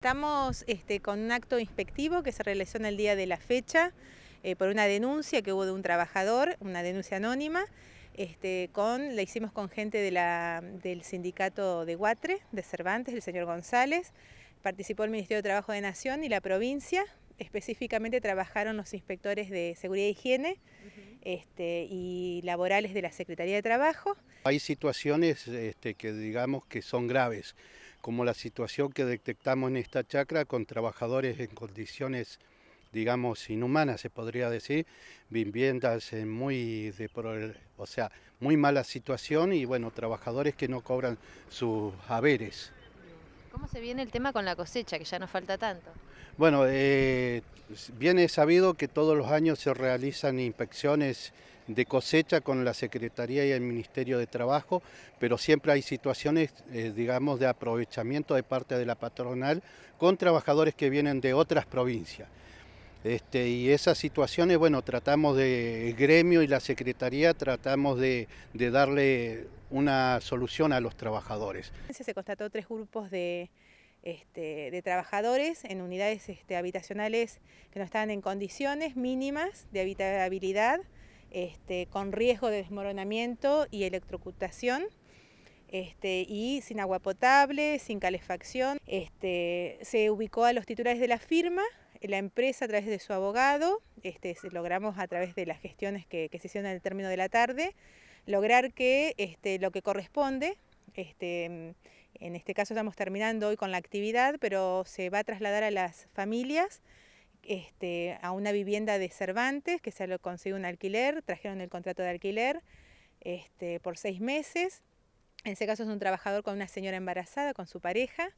Estamos este, con un acto inspectivo que se realizó en el día de la fecha eh, por una denuncia que hubo de un trabajador, una denuncia anónima, este, con, la hicimos con gente del sindicato de Guatre, de Cervantes, el señor González, participó el Ministerio de Trabajo de Nación y la provincia, específicamente trabajaron los inspectores de Seguridad e Higiene, este, y laborales de la Secretaría de Trabajo. Hay situaciones este, que digamos que son graves, como la situación que detectamos en esta chacra con trabajadores en condiciones digamos inhumanas se podría decir, viviendas en muy o sea, muy mala situación y bueno, trabajadores que no cobran sus haberes. ¿Cómo se viene el tema con la cosecha, que ya no falta tanto? Bueno, eh, viene sabido que todos los años se realizan inspecciones de cosecha con la Secretaría y el Ministerio de Trabajo, pero siempre hay situaciones, eh, digamos, de aprovechamiento de parte de la patronal con trabajadores que vienen de otras provincias. Este, y esas situaciones, bueno, tratamos de, el gremio y la Secretaría, tratamos de, darle una solución a los trabajadores. Se constató tres grupos de, este, trabajadores en unidades este, habitacionales que no estaban en condiciones mínimas de habitabilidad, con riesgo de desmoronamiento y electrocutación, y sin agua potable, sin calefacción. se ubicó a los titulares de la firma la empresa a través de su abogado, este, logramos a través de las gestiones que, se hicieron en el término de la tarde, lograr que este, lo que corresponde, este, en este caso estamos terminando hoy con la actividad, pero se va a trasladar a las familias a una vivienda de Cervantes, que se lo consiguió un alquiler, trajeron el contrato de alquiler por seis meses. En ese caso es un trabajador con una señora embarazada, con su pareja.